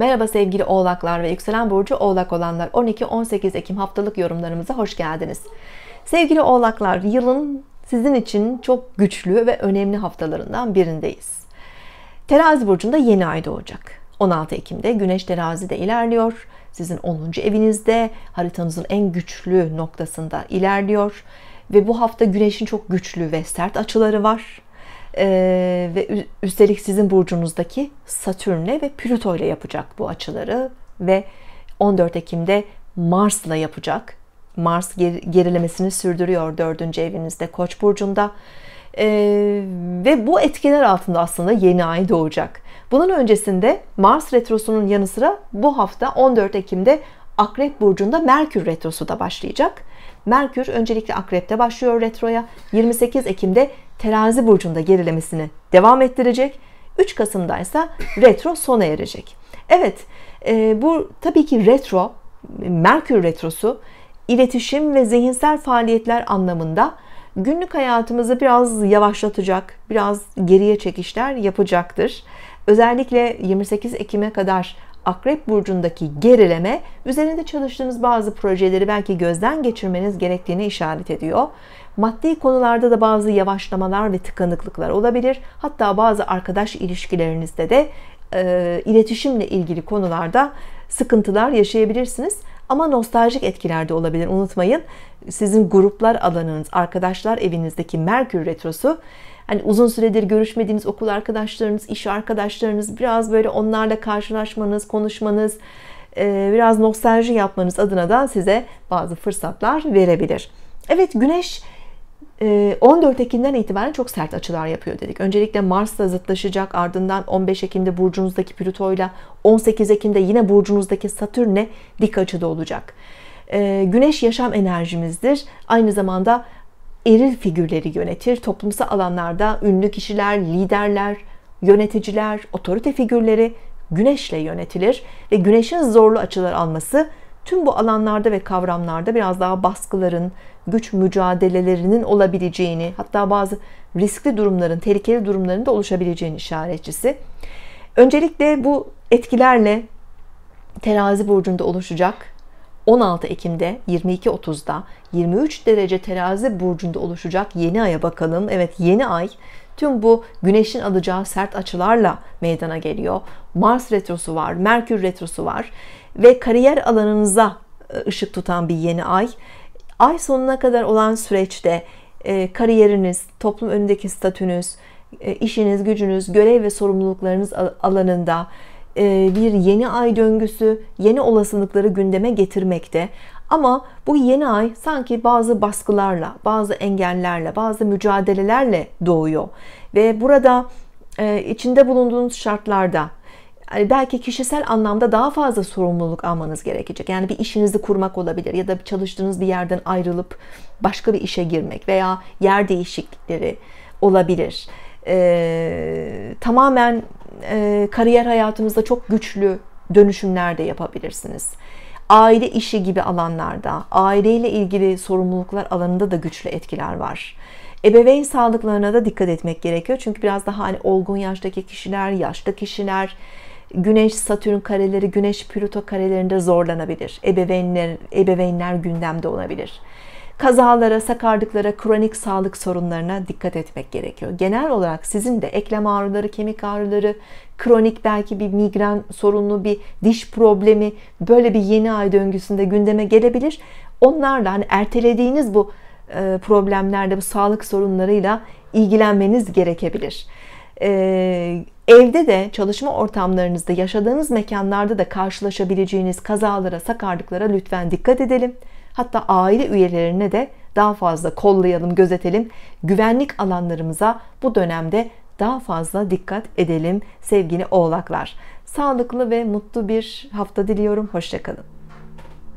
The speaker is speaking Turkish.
Merhaba sevgili oğlaklar ve yükselen burcu oğlak olanlar 12-18 Ekim haftalık yorumlarımıza hoş geldiniz. Sevgili oğlaklar yılın sizin için çok güçlü ve önemli haftalarından birindeyiz. Terazi burcunda yeni ay doğacak. 16 Ekim'de Güneş terazide ilerliyor. Sizin 10. evinizde haritanızın en güçlü noktasında ilerliyor. Ve bu hafta Güneş'in çok güçlü ve sert açıları var. Ee, ve üstelik sizin burcunuzdaki Satürn'le ve Plüto ile yapacak bu açıları ve 14 Ekim'de Mars'la yapacak. Mars gerilemesini sürdürüyor 4. evinizde Koç burcunda. Ee, ve bu etkiler altında aslında yeni ay doğacak. Bunun öncesinde Mars retrosunun yanı sıra bu hafta 14 Ekim'de Akrep burcunda Merkür retrosu da başlayacak. Merkür öncelikle Akrep'te başlıyor retroya. 28 Ekim'de Terazi burcunda gerilemesini devam ettirecek. 3 Kasım'da ise retro sona erecek. Evet, e, bu tabii ki retro, Merkür retrosu iletişim ve zihinsel faaliyetler anlamında günlük hayatımızı biraz yavaşlatacak, biraz geriye çekişler yapacaktır. Özellikle 28 Ekim'e kadar Akrep burcundaki gerileme üzerinde çalıştığınız bazı projeleri belki gözden geçirmeniz gerektiğini işaret ediyor. Maddi konularda da bazı yavaşlamalar ve tıkanıklıklar olabilir. Hatta bazı arkadaş ilişkilerinizde de e, iletişimle ilgili konularda sıkıntılar yaşayabilirsiniz. Ama nostaljik etkiler de olabilir. Unutmayın sizin gruplar alanınız, arkadaşlar evinizdeki Merkür Retrosu hani uzun süredir görüşmediğiniz okul arkadaşlarınız, iş arkadaşlarınız biraz böyle onlarla karşılaşmanız, konuşmanız, e, biraz nostalji yapmanız adına da size bazı fırsatlar verebilir. Evet Güneş 14 e, Ekim'den itibaren çok sert açılar yapıyor dedik. Öncelikle Mars'la zıtlaşacak ardından 15 Ekim'de burcunuzdaki Plüto'yla 18 Ekim'de yine burcunuzdaki Satürn'e dik açıda olacak. E, güneş yaşam enerjimizdir. Aynı zamanda eril figürleri yönetir. Toplumsal alanlarda ünlü kişiler, liderler, yöneticiler, otorite figürleri güneşle yönetilir ve güneşin zorlu açılar alması tüm bu alanlarda ve kavramlarda biraz daha baskıların, güç mücadelelerinin olabileceğini, hatta bazı riskli durumların, tehlikeli durumların da oluşabileceğini işaretçisi. Öncelikle bu etkilerle terazi burcunda oluşacak 16 Ekim'de 22.30'da 23 derece terazi burcunda oluşacak yeni aya bakalım. Evet yeni ay tüm bu güneşin alacağı sert açılarla meydana geliyor. Mars retrosu var, Merkür retrosu var ve kariyer alanınıza e, ışık tutan bir yeni ay. Ay sonuna kadar olan süreçte e, kariyeriniz, toplum önündeki statünüz, e, işiniz, gücünüz, görev ve sorumluluklarınız alanında e, bir yeni ay döngüsü, yeni olasılıkları gündeme getirmekte. Ama bu yeni ay sanki bazı baskılarla, bazı engellerle, bazı mücadelelerle doğuyor. Ve burada e, içinde bulunduğunuz şartlarda hani belki kişisel anlamda daha fazla sorumluluk almanız gerekecek. Yani bir işinizi kurmak olabilir ya da çalıştığınız bir yerden ayrılıp başka bir işe girmek veya yer değişiklikleri olabilir. Ee, tamamen e, kariyer hayatınızda çok güçlü dönüşümler de yapabilirsiniz. Aile işi gibi alanlarda, aileyle ilgili sorumluluklar alanında da güçlü etkiler var. Ebeveyn sağlıklarına da dikkat etmek gerekiyor. Çünkü biraz daha hani olgun yaştaki kişiler, yaşlı kişiler, Güneş Satürn kareleri, Güneş Plüto karelerinde zorlanabilir. Ebeveynler ebeveynler gündemde olabilir kazalara, sakarlıklara, kronik sağlık sorunlarına dikkat etmek gerekiyor. Genel olarak sizin de eklem ağrıları, kemik ağrıları, kronik belki bir migren sorunu, bir diş problemi böyle bir yeni ay döngüsünde gündeme gelebilir. Onlarla hani ertelediğiniz bu e, problemlerde, bu sağlık sorunlarıyla ilgilenmeniz gerekebilir. E, evde de çalışma ortamlarınızda yaşadığınız mekanlarda da karşılaşabileceğiniz kazalara sakarlıklara lütfen dikkat edelim hatta aile üyelerine de daha fazla kollayalım, gözetelim. Güvenlik alanlarımıza bu dönemde daha fazla dikkat edelim sevgili oğlaklar. Sağlıklı ve mutlu bir hafta diliyorum. Hoşçakalın.